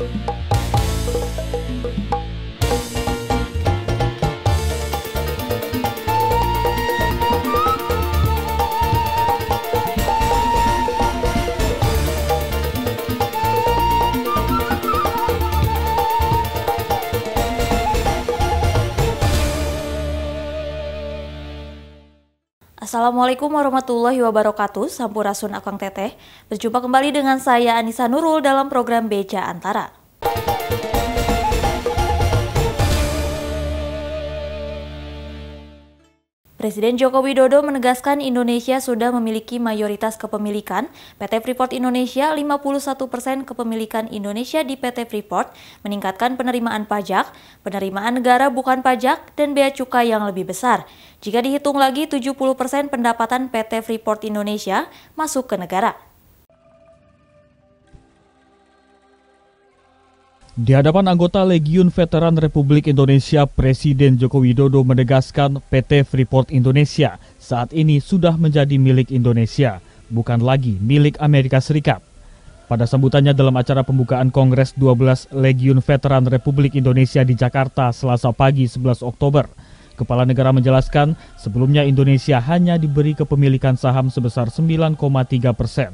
Thank you. Assalamualaikum warahmatullahi wabarakatuh, Sampurasun Akang Teteh. Berjumpa kembali dengan saya Anissa Nurul dalam program Beja Antara. Presiden Joko Widodo menegaskan Indonesia sudah memiliki mayoritas kepemilikan PT Freeport Indonesia 51 persen kepemilikan Indonesia di PT Freeport, meningkatkan penerimaan pajak, penerimaan negara bukan pajak, dan bea cukai yang lebih besar. Jika dihitung lagi 70 persen pendapatan PT Freeport Indonesia masuk ke negara. Di hadapan anggota Legiun Veteran Republik Indonesia, Presiden Joko Widodo menegaskan PT Freeport Indonesia saat ini sudah menjadi milik Indonesia, bukan lagi milik Amerika Serikat. Pada sambutannya dalam acara pembukaan Kongres 12 Legiun Veteran Republik Indonesia di Jakarta selasa pagi 11 Oktober, Kepala Negara menjelaskan sebelumnya Indonesia hanya diberi kepemilikan saham sebesar 9,3 persen.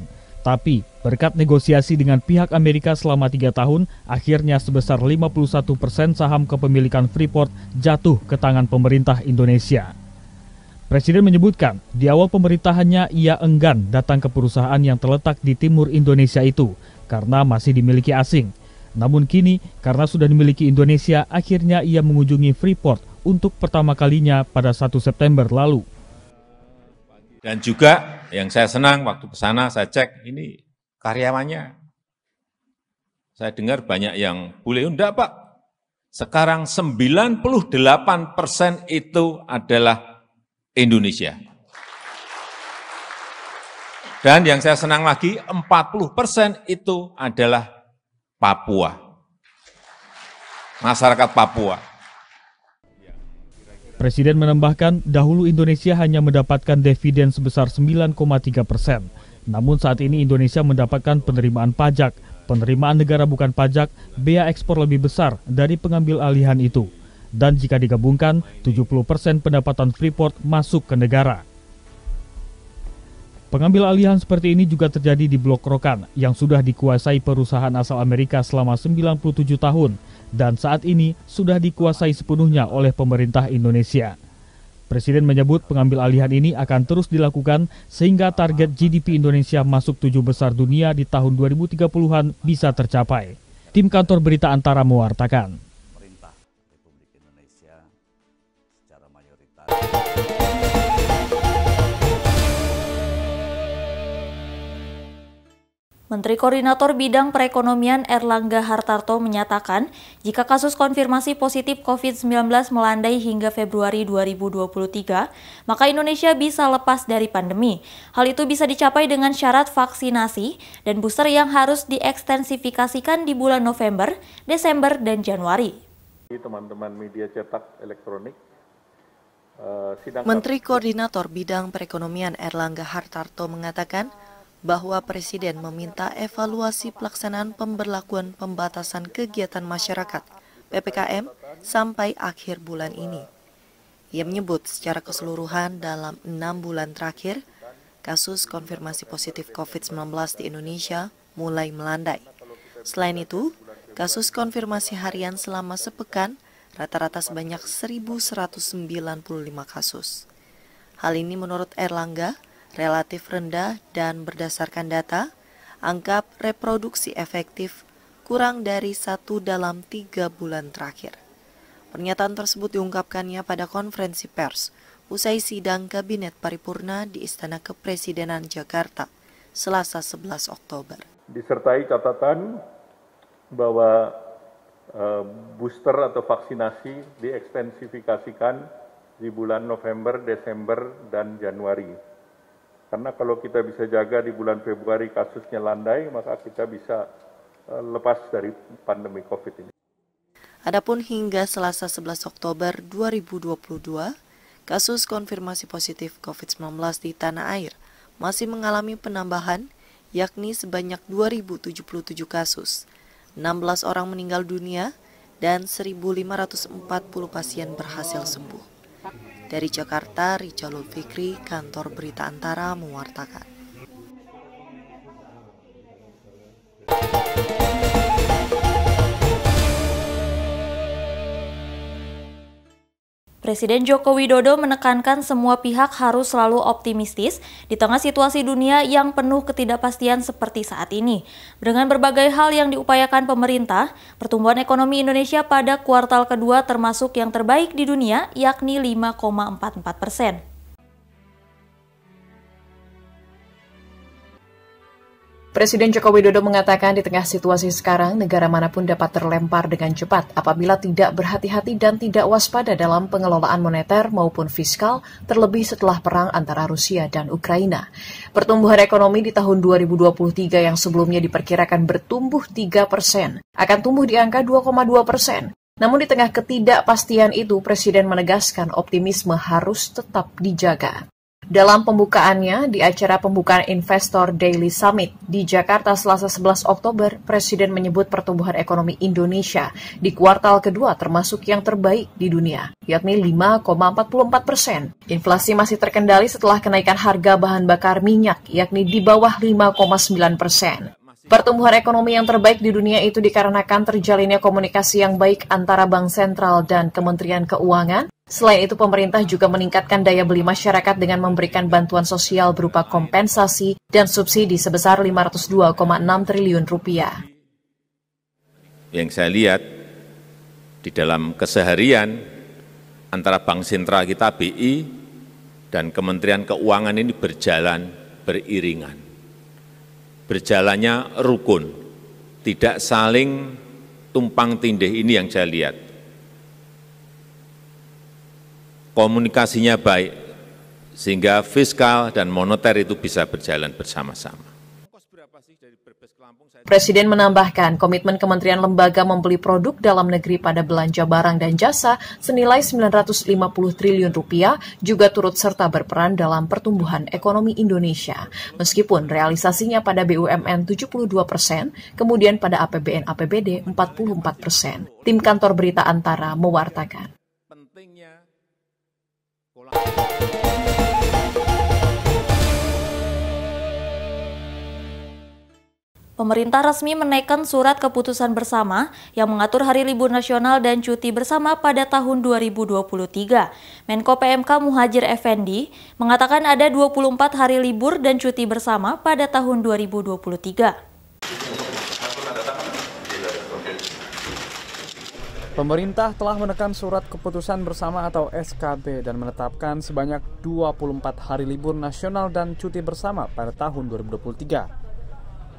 Tapi berkat negosiasi dengan pihak Amerika selama tiga tahun, akhirnya sebesar 51 persen saham kepemilikan Freeport jatuh ke tangan pemerintah Indonesia. Presiden menyebutkan, di awal pemerintahannya ia enggan datang ke perusahaan yang terletak di timur Indonesia itu karena masih dimiliki asing. Namun kini, karena sudah dimiliki Indonesia, akhirnya ia mengunjungi Freeport untuk pertama kalinya pada 1 September lalu. Dan juga yang saya senang waktu ke sana saya cek ini karyawannya. Saya dengar banyak yang boleh, enggak Pak. Sekarang 98 persen itu adalah Indonesia. Dan yang saya senang lagi, 40 persen itu adalah Papua. Masyarakat Papua. Presiden menambahkan, dahulu Indonesia hanya mendapatkan dividen sebesar 9,3 persen. Namun saat ini Indonesia mendapatkan penerimaan pajak. Penerimaan negara bukan pajak, bea ekspor lebih besar dari pengambil alihan itu. Dan jika digabungkan, 70 persen pendapatan Freeport masuk ke negara. Pengambil alihan seperti ini juga terjadi di Blok Rokan yang sudah dikuasai perusahaan asal Amerika selama 97 tahun dan saat ini sudah dikuasai sepenuhnya oleh pemerintah Indonesia. Presiden menyebut pengambil alihan ini akan terus dilakukan sehingga target GDP Indonesia masuk tujuh besar dunia di tahun 2030-an bisa tercapai. Tim kantor berita Antara mewartakan. Menteri Koordinator Bidang Perekonomian Erlangga Hartarto menyatakan, jika kasus konfirmasi positif COVID-19 melandai hingga Februari 2023, maka Indonesia bisa lepas dari pandemi. Hal itu bisa dicapai dengan syarat vaksinasi dan booster yang harus diekstensifikasikan di bulan November, Desember, dan Januari. Teman-teman media cetak elektronik, eh, Menteri Koordinator Bidang Perekonomian Erlangga Hartarto mengatakan, bahwa Presiden meminta evaluasi pelaksanaan pemberlakuan pembatasan kegiatan masyarakat PPKM sampai akhir bulan ini. Ia menyebut secara keseluruhan dalam enam bulan terakhir, kasus konfirmasi positif COVID-19 di Indonesia mulai melandai. Selain itu, kasus konfirmasi harian selama sepekan rata-rata sebanyak 1.195 kasus. Hal ini menurut Erlangga, relatif rendah dan berdasarkan data, angka reproduksi efektif kurang dari satu dalam tiga bulan terakhir. Pernyataan tersebut diungkapkannya pada konferensi pers usai sidang Kabinet Paripurna di Istana Kepresidenan Jakarta, Selasa 11 Oktober. Disertai catatan bahwa e, booster atau vaksinasi diekstensifikasikan di bulan November, Desember, dan Januari. Karena kalau kita bisa jaga di bulan Februari kasusnya landai, maka kita bisa eh, lepas dari pandemi COVID ini. Adapun hingga Selasa 11 Oktober 2022, kasus konfirmasi positif COVID-19 di tanah air masih mengalami penambahan yakni sebanyak 2077 kasus. 16 orang meninggal dunia dan 1540 pasien berhasil sembuh. Dari Jakarta, Rizalul Fikri, Kantor Berita Antara mewartakan. Presiden Joko Widodo menekankan semua pihak harus selalu optimistis di tengah situasi dunia yang penuh ketidakpastian seperti saat ini. Dengan berbagai hal yang diupayakan pemerintah, pertumbuhan ekonomi Indonesia pada kuartal kedua termasuk yang terbaik di dunia yakni 5,44 persen. Presiden Joko Widodo mengatakan di tengah situasi sekarang, negara manapun dapat terlempar dengan cepat apabila tidak berhati-hati dan tidak waspada dalam pengelolaan moneter maupun fiskal, terlebih setelah perang antara Rusia dan Ukraina. Pertumbuhan ekonomi di tahun 2023 yang sebelumnya diperkirakan bertumbuh 3 persen, akan tumbuh di angka 2,2 persen. Namun di tengah ketidakpastian itu, Presiden menegaskan optimisme harus tetap dijaga. Dalam pembukaannya di acara pembukaan Investor Daily Summit di Jakarta Selasa 11 Oktober, Presiden menyebut pertumbuhan ekonomi Indonesia di kuartal kedua termasuk yang terbaik di dunia, yakni 5,44 persen. Inflasi masih terkendali setelah kenaikan harga bahan bakar minyak, yakni di bawah 5,9 persen. Pertumbuhan ekonomi yang terbaik di dunia itu dikarenakan terjalinnya komunikasi yang baik antara bank sentral dan Kementerian Keuangan. Selain itu, pemerintah juga meningkatkan daya beli masyarakat dengan memberikan bantuan sosial berupa kompensasi dan subsidi sebesar 502,6 triliun rupiah. Yang saya lihat di dalam keseharian antara bank sentral kita BI dan Kementerian Keuangan ini berjalan beriringan berjalannya rukun, tidak saling tumpang tindih ini yang saya lihat. Komunikasinya baik, sehingga fiskal dan moneter itu bisa berjalan bersama-sama. Presiden menambahkan komitmen Kementerian Lembaga membeli produk dalam negeri pada belanja barang dan jasa senilai 950 triliun rupiah juga turut serta berperan dalam pertumbuhan ekonomi Indonesia. Meskipun realisasinya pada BUMN 72 persen, kemudian pada APBN APBD 44 persen. Tim kantor berita Antara mewartakan. Pemerintah resmi menaikkan surat keputusan bersama yang mengatur hari libur nasional dan cuti bersama pada tahun 2023. Menko PMK Muhajir Effendi mengatakan ada 24 hari libur dan cuti bersama pada tahun 2023. Pemerintah telah menekan surat keputusan bersama atau SKB dan menetapkan sebanyak 24 hari libur nasional dan cuti bersama pada tahun 2023.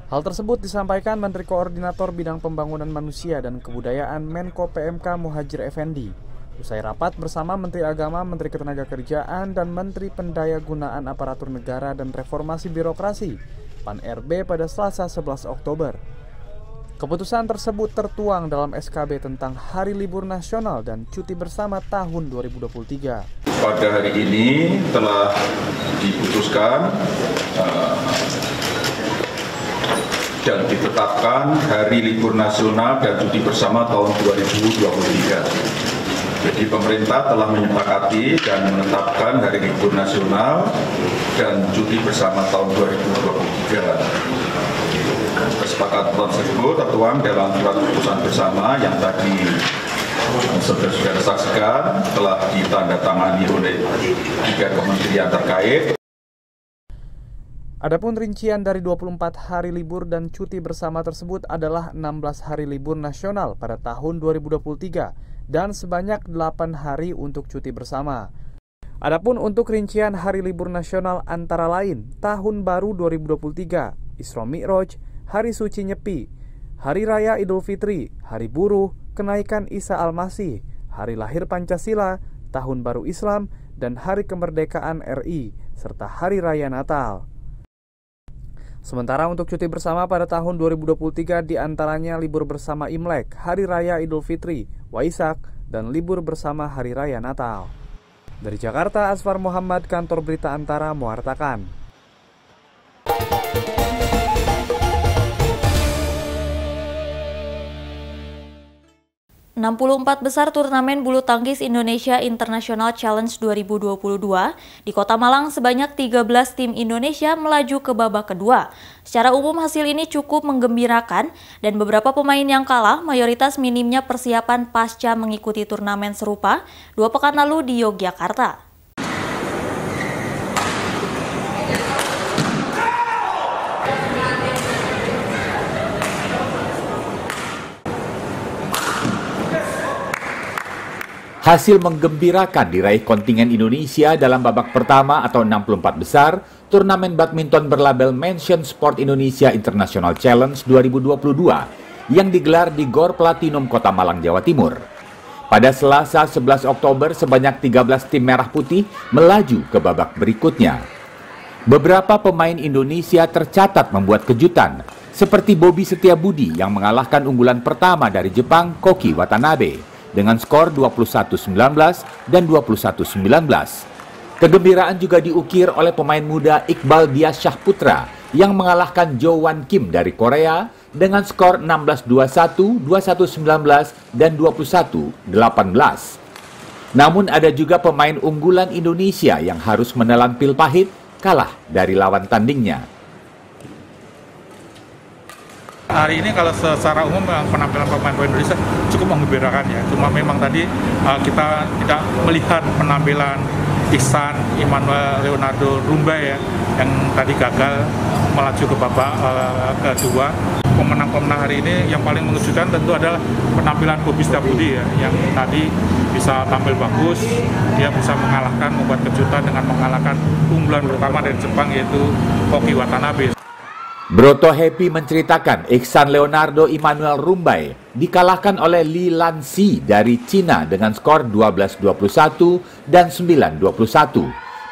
Hal tersebut disampaikan Menteri Koordinator Bidang Pembangunan Manusia dan Kebudayaan Menko PMK Muhajir Effendi Usai rapat bersama Menteri Agama, Menteri Ketenagakerjaan, dan Menteri Pendayagunaan Aparatur Negara dan Reformasi Birokrasi PAN RB pada Selasa 11 Oktober. Keputusan tersebut tertuang dalam SKB tentang Hari Libur Nasional dan Cuti Bersama tahun 2023. Pada hari ini telah diputuskan eh, dan ditetapkan hari libur nasional dan cuti bersama tahun 2023. Jadi pemerintah telah menyepakati dan menetapkan hari libur nasional dan cuti bersama tahun 2023. Kesepakatan tersebut tertuang dalam surat keputusan bersama yang tadi sudah sudah saksikan telah ditandatangani oleh tiga kementerian terkait Adapun rincian dari 24 hari libur dan cuti bersama tersebut adalah 16 hari libur nasional pada tahun 2023 dan sebanyak 8 hari untuk cuti bersama. Adapun untuk rincian hari libur nasional antara lain Tahun Baru 2023, Isra Mi'raj, Hari Suci Nyepi, Hari Raya Idul Fitri, Hari Buruh, Kenaikan Isa Al-Masih, Hari Lahir Pancasila, Tahun Baru Islam, dan Hari Kemerdekaan RI, serta Hari Raya Natal. Sementara untuk cuti bersama pada tahun 2023 diantaranya libur bersama Imlek, Hari Raya Idul Fitri, Waisak, dan libur bersama Hari Raya Natal. Dari Jakarta, Asfar Muhammad, Kantor Berita Antara, mewartakan. 64 besar turnamen bulu tangkis Indonesia International Challenge 2022 di Kota Malang sebanyak 13 tim Indonesia melaju ke babak kedua. Secara umum hasil ini cukup menggembirakan dan beberapa pemain yang kalah mayoritas minimnya persiapan pasca mengikuti turnamen serupa dua pekan lalu di Yogyakarta. Hasil menggembirakan diraih kontingen Indonesia dalam babak pertama atau 64 besar turnamen badminton berlabel Mansion Sport Indonesia International Challenge 2022 yang digelar di Gor Platinum Kota Malang, Jawa Timur. Pada Selasa 11 Oktober sebanyak 13 tim merah putih melaju ke babak berikutnya. Beberapa pemain Indonesia tercatat membuat kejutan seperti Bobby Setiabudi yang mengalahkan unggulan pertama dari Jepang Koki Watanabe dengan skor 21-19 dan 21-19. Kegembiraan juga diukir oleh pemain muda Iqbal Diasyah Putra yang mengalahkan Jo Wan Kim dari Korea dengan skor 16-21, 21-19, dan 21-18. Namun ada juga pemain unggulan Indonesia yang harus menelan pil pahit kalah dari lawan tandingnya. Hari ini kalau secara umum eh, penampilan pemain pemain Indonesia cukup mengembirakan ya. Cuma memang tadi eh, kita tidak melihat penampilan Ihsan Immanuel, Leonardo, Rumba ya yang tadi gagal melaju ke babak eh, kedua. Pemenang-pemenang hari ini yang paling mengejutkan tentu adalah penampilan Bobby Stabudi ya, yang tadi bisa tampil bagus, dia bisa mengalahkan, membuat kejutan dengan mengalahkan unggulan pertama dari Jepang yaitu Koki Watanabe. Broto Happy menceritakan Iksan Leonardo Immanuel Rumbai dikalahkan oleh Li Lansi dari Cina dengan skor 12-21 dan 9-21.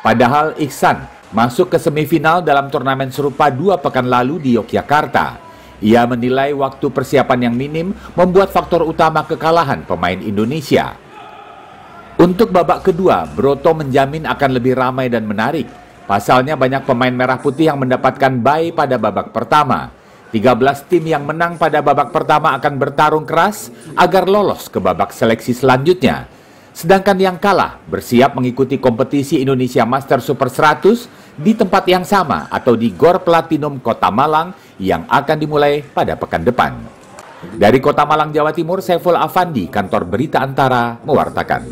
Padahal Iksan masuk ke semifinal dalam turnamen serupa dua pekan lalu di Yogyakarta. Ia menilai waktu persiapan yang minim membuat faktor utama kekalahan pemain Indonesia. Untuk babak kedua, Broto menjamin akan lebih ramai dan menarik Pasalnya banyak pemain merah putih yang mendapatkan bye pada babak pertama. 13 tim yang menang pada babak pertama akan bertarung keras agar lolos ke babak seleksi selanjutnya. Sedangkan yang kalah bersiap mengikuti kompetisi Indonesia Master Super 100 di tempat yang sama atau di Gor Platinum Kota Malang yang akan dimulai pada pekan depan. Dari Kota Malang, Jawa Timur, Saiful Afandi, kantor berita Antara, mewartakan.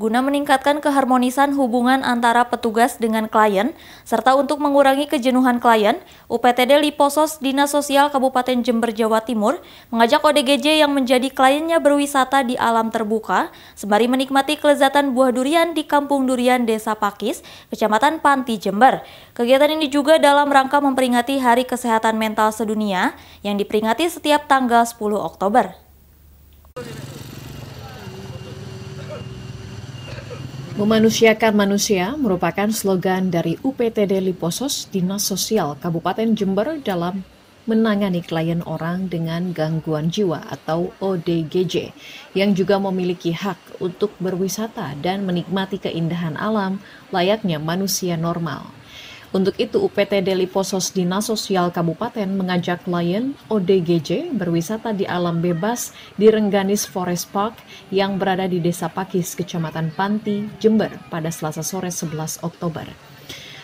guna meningkatkan keharmonisan hubungan antara petugas dengan klien, serta untuk mengurangi kejenuhan klien, UPTD Liposos Dinas Sosial Kabupaten Jember Jawa Timur mengajak ODGJ yang menjadi kliennya berwisata di alam terbuka, sembari menikmati kelezatan buah durian di Kampung Durian Desa Pakis, Kecamatan Panti Jember. Kegiatan ini juga dalam rangka memperingati Hari Kesehatan Mental Sedunia yang diperingati setiap tanggal 10 Oktober. Memanusiakan manusia merupakan slogan dari UPTD Liposos Dinas Sosial Kabupaten Jember dalam menangani klien orang dengan gangguan jiwa atau ODGJ yang juga memiliki hak untuk berwisata dan menikmati keindahan alam layaknya manusia normal. Untuk itu, UPT Deli Posos Dinas Sosial Kabupaten mengajak klien ODGJ berwisata di alam bebas di Rengganis Forest Park yang berada di Desa Pakis, Kecamatan Panti, Jember pada Selasa sore 11 Oktober.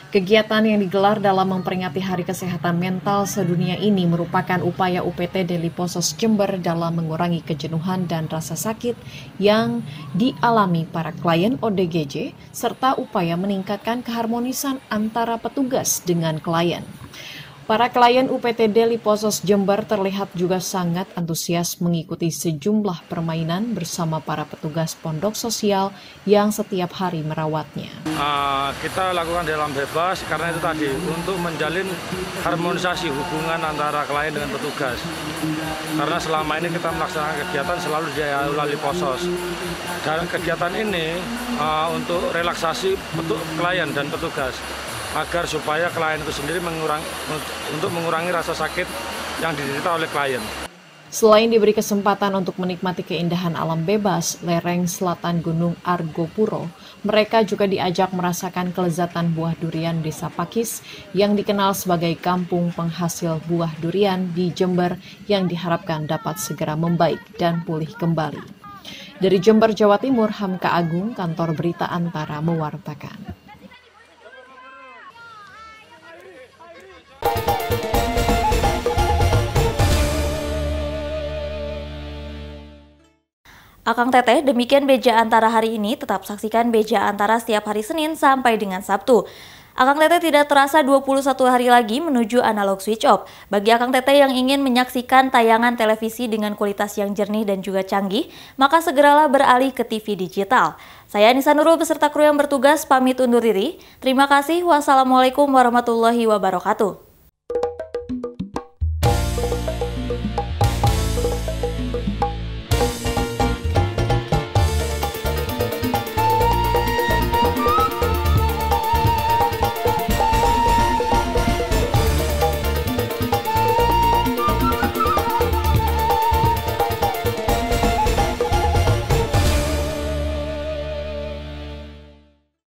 Kegiatan yang digelar dalam memperingati Hari Kesehatan Mental sedunia ini merupakan upaya UPT Deli Posos Jember dalam mengurangi kejenuhan dan rasa sakit yang dialami para klien ODGJ serta upaya meningkatkan keharmonisan antara petugas dengan klien. Para klien UPT UPTD Posos Jember terlihat juga sangat antusias mengikuti sejumlah permainan bersama para petugas pondok sosial yang setiap hari merawatnya. Uh, kita lakukan dalam bebas karena itu tadi untuk menjalin harmonisasi hubungan antara klien dengan petugas. Karena selama ini kita melaksanakan kegiatan selalu di lali posos. Dan kegiatan ini uh, untuk relaksasi petu klien dan petugas agar supaya klien itu sendiri mengurang, untuk mengurangi rasa sakit yang diderita oleh klien. Selain diberi kesempatan untuk menikmati keindahan alam bebas, lereng selatan Gunung Argopuro, mereka juga diajak merasakan kelezatan buah durian Desa Pakis yang dikenal sebagai kampung penghasil buah durian di Jember yang diharapkan dapat segera membaik dan pulih kembali. Dari Jember, Jawa Timur, Hamka Agung, Kantor Berita Antara mewartakan. Akang Teteh, demikian Beja Antara hari ini. Tetap saksikan Beja Antara setiap hari Senin sampai dengan Sabtu. Akang Teteh tidak terasa 21 hari lagi menuju analog switch off. Bagi Akang Teteh yang ingin menyaksikan tayangan televisi dengan kualitas yang jernih dan juga canggih, maka segeralah beralih ke TV digital. Saya Nisa Nurul beserta kru yang bertugas pamit undur diri. Terima kasih. Wassalamualaikum warahmatullahi wabarakatuh.